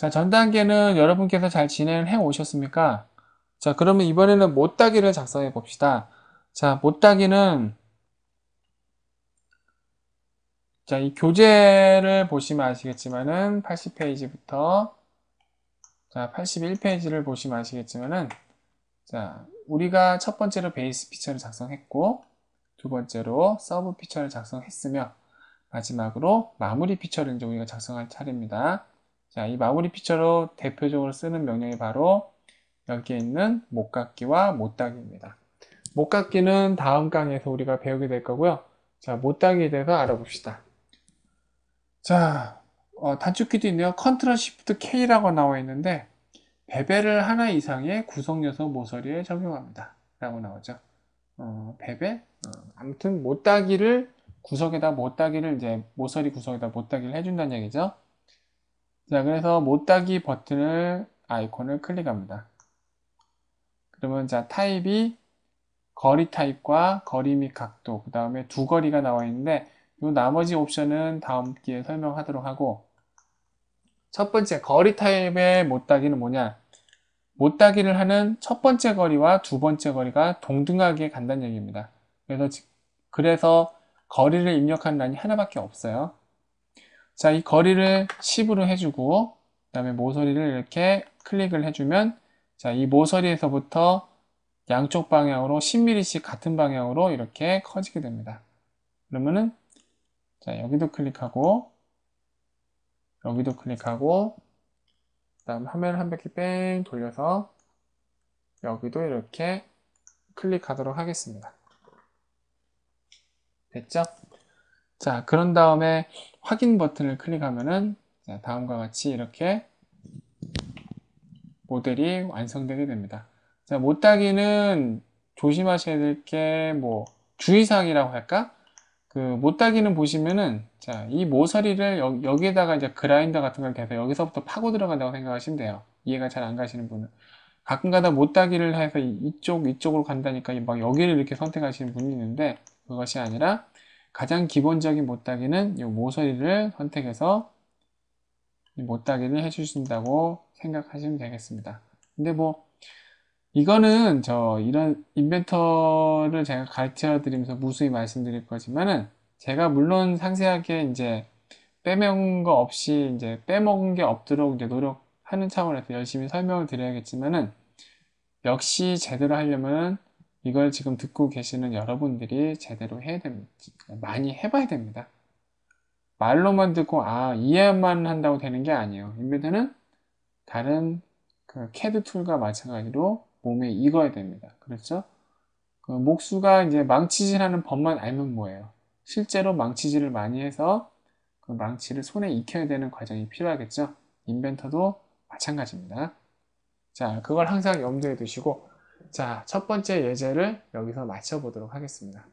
자, 전 단계는 여러분께서 잘 진행해 오셨습니까? 자, 그러면 이번에는 못따기를 작성해 봅시다. 자, 못따기는 자, 이 교재를 보시면 아시겠지만은 80페이지부터 자, 81페이지를 보시면 아시겠지만은 자, 우리가 첫 번째로 베이스 피처를 작성했고 두 번째로 서브 피처를 작성했으며 마지막으로 마무리 피처를 이제 우리가 작성할 차례입니다. 자, 이 마무리 피처로 대표적으로 쓰는 명령이 바로 여기에 있는 못깎기와 못따기입니다. 못깎기는 다음 강에서 우리가 배우게 될 거고요. 자, 못따기에 대해서 알아봅시다. 자, 어, 단축키도 있네요. 컨트롤 시프트 K라고 나와 있는데 베벨을 하나 이상의 구성요소 모서리에 적용합니다. 라고 나오죠. 어, 베벨? 어, 아무튼 못따기를 구석에다 못따기를 이제 모서리 구석에다 못따기를 해준다는 얘기죠. 자 그래서 못따기 버튼을 아이콘을 클릭합니다 그러면 자 타입이 거리 타입과 거리 및 각도 그 다음에 두 거리가 나와 있는데 이 나머지 옵션은 다음 기회에 설명하도록 하고 첫 번째 거리 타입의 못따기는 뭐냐 못따기를 하는 첫 번째 거리와 두 번째 거리가 동등하게 간다는 얘기입니다 그래서 그래서 거리를 입력하는 란이 하나밖에 없어요 자, 이 거리를 10으로 해주고 그 다음에 모서리를 이렇게 클릭을 해주면 자, 이 모서리에서부터 양쪽 방향으로 10mm씩 같은 방향으로 이렇게 커지게 됩니다. 그러면은 자, 여기도 클릭하고 여기도 클릭하고 그 다음 화면을 한 바퀴 뺑 돌려서 여기도 이렇게 클릭하도록 하겠습니다. 됐죠? 자, 그런 다음에 확인 버튼을 클릭하면은 다음과 같이 이렇게 모델이 완성되게 됩니다. 자, 못따기는 조심하셔야 될 게 뭐 주의사항이라고 할까? 그 못따기는 보시면은 자, 이 모서리를 여, 여기에다가 이제 그라인더 같은 걸 계속 여기서부터 파고 들어간다고 생각하시면 돼요. 이해가 잘 안 가시는 분은. 가끔가다 못따기를 해서 이쪽 이쪽으로 간다니까 막 여기를 이렇게 선택하시는 분이 있는데 그것이 아니라 가장 기본적인 못따기는 이 모서리를 선택해서 못따기를 해주신다고 생각하시면 되겠습니다. 근데 뭐 이거는 저 이런 인벤터를 제가 가르쳐 드리면서 무수히 말씀드릴 거지만은 제가 물론 상세하게 이제 빼먹은 거 없이 이제 빼먹은 게 없도록 이제 노력하는 차원에서 열심히 설명을 드려야겠지만은 역시 제대로 하려면 이걸 지금 듣고 계시는 여러분들이 제대로 해야 됩니다. 많이 해봐야 됩니다. 말로만 듣고 아 이해만 한다고 되는 게 아니에요. 인베드는 다른 그 c a 툴과 마찬가지로 몸에 익어야 됩니다. 그렇죠? 그 목수가 이제 망치질하는 법만 알면 뭐예요? 실제로 망치질을 많이 해서 그 망치를 손에 익혀야 되는 과정이 필요하겠죠? 인벤터도 마찬가지입니다. 자, 그걸 항상 염두에 두시고 자, 첫 번째 예제를 여기서 마쳐보도록 하겠습니다.